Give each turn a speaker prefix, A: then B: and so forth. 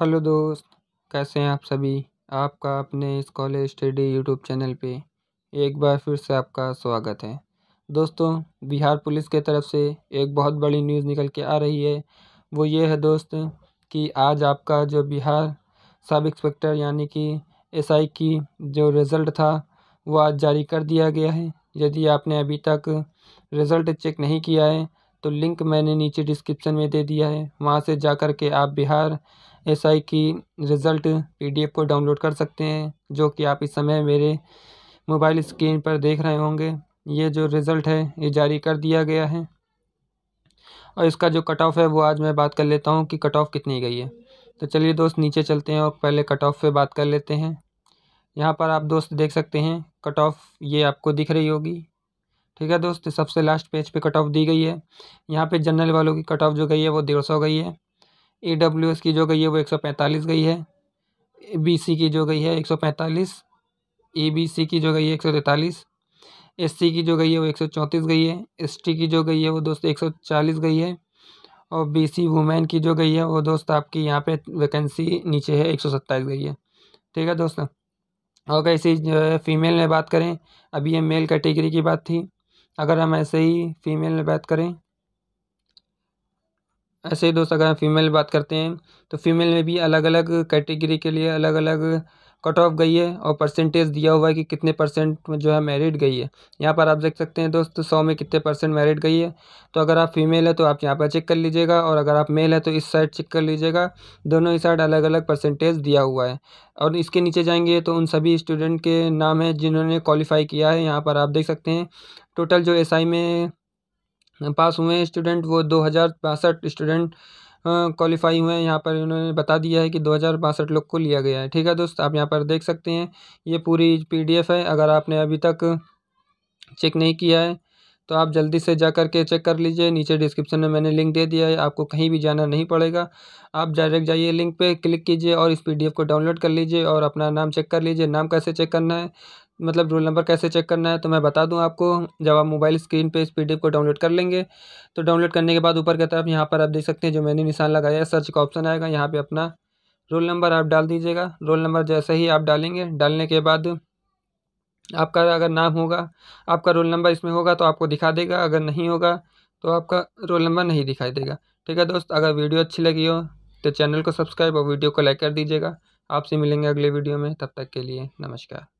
A: hello दोस्त कैसे हैं आप सभी आपका अपने इस कॉलेज स्टडी यूट्यूब चैनल पे एक बार फिर से आपका स्वागत है दोस्तों बिहार पुलिस के तरफ से एक बहुत बड़ी न्यूज़ निकल के आ रही है वो ये है दोस्त कि आज आपका जो बिहार सब इंस्पेक्टर यानी कि एसआई की जो रिज़ल्ट था वो आज जारी कर दिया गया है यदि आपने अभी तक रिज़ल्ट चेक नहीं किया है तो लिंक मैंने नीचे डिस्क्रिप्शन में दे दिया है वहाँ से जा कर के आप बिहार एस आई की रिज़ल्ट पी डी एफ को डाउनलोड कर सकते हैं जो कि आप इस समय मेरे मोबाइल स्क्रीन पर देख रहे होंगे ये जो रिज़ल्ट है ये जारी कर दिया गया है और इसका जो कट ऑफ है वो आज मैं बात कर लेता हूँ कि कट ऑफ कितनी गई है तो चलिए दोस्त नीचे चलते हैं और पहले कट ऑफ पर बात कर लेते हैं यहाँ पर आप दोस्त देख सकते हैं कट ऑफ ये आपको दिख रही होगी ठीक है दोस्त सबसे लास्ट पेज पे कट ऑफ दी गई है यहाँ पे जनरल वालों की कट ऑफ जो गई है वो डेढ़ सौ गई है ई डब्ल्यू एस की जो गई है वो एक सौ पैंतालीस गई है बी सी की जो गई है एक सौ पैंतालीस ए बी सी की जो गई है एक सौ तैंतालीस एस सी की जो गई है वो एक सौ चौंतीस गई है एस टी की जो गई है वो दोस्त एक सौ चालीस गई है और बी सी वुमेन की जो गई है वो दोस्त आपकी यहाँ पे वैकेंसी नीचे है एक सौ सत्ताईस गई है ठीक है दोस्तों और ऐसी जो है फीमेल में बात करें अभी ये मेल कैटेगरी की बात थी अगर हम ऐसे ही फीमेल में बात करें ऐसे ही दोस्त अगर हम फीमेल बात करते हैं तो फीमेल में भी अलग अलग कैटेगरी के लिए अलग अलग कट ऑफ गई है और परसेंटेज दिया हुआ है कि कितने परसेंट जो है मेरिट गई है यहाँ पर आप देख सकते हैं दोस्त सौ में कितने परसेंट मेरिट गई है तो अगर आप फीमेल है तो आप यहाँ पर चेक कर लीजिएगा और अगर आप मेल है तो इस साइड चेक कर लीजिएगा दोनों ही साइड अलग अलग परसेंटेज दिया हुआ है और इसके नीचे जाएंगे तो उन सभी स्टूडेंट के नाम है जिन्होंने क्वालिफ़ाई किया है यहाँ पर आप देख सकते हैं टोटल जो एस SI में पास हुए स्टूडेंट वो दो हज़ार बासठ स्टूडेंट क्वालिफाई हुए हैं यहाँ पर इन्होंने बता दिया है कि दो हज़ार बासठ लोग को लिया गया है ठीक है दोस्त आप यहाँ पर देख सकते हैं ये पूरी पीडीएफ है अगर आपने अभी तक चेक नहीं किया है तो आप जल्दी से जा कर के चेक कर लीजिए नीचे डिस्क्रिप्शन में मैंने लिंक दे दिया है आपको कहीं भी जाना नहीं पड़ेगा आप डायरेक्ट जाइए लिंक पे क्लिक कीजिए और इस पीडीएफ को डाउनलोड कर लीजिए और अपना नाम चेक कर लीजिए नाम कैसे चेक करना है मतलब रोल नंबर कैसे चेक करना है तो मैं बता दूं आपको जब आप मोबाइल स्क्रीन पे इस पी को डाउनलोड कर लेंगे तो डाउनलोड करने के बाद ऊपर की तरफ यहाँ पर आप देख सकते हैं जो मैंने निशान लगाया है सर्च का ऑप्शन आएगा यहाँ पर अपना रोल नंबर आप डाल दीजिएगा रोल नंबर जैसे ही आप डालेंगे डालने के बाद आपका अगर नाम होगा आपका रोल नंबर इसमें होगा तो आपको दिखा देगा अगर नहीं होगा तो आपका रोल नंबर नहीं दिखाई देगा ठीक है दोस्त अगर वीडियो अच्छी लगी हो तो चैनल को सब्सक्राइब और वीडियो को लाइक कर दीजिएगा आपसे मिलेंगे अगले वीडियो में तब तक के लिए नमस्कार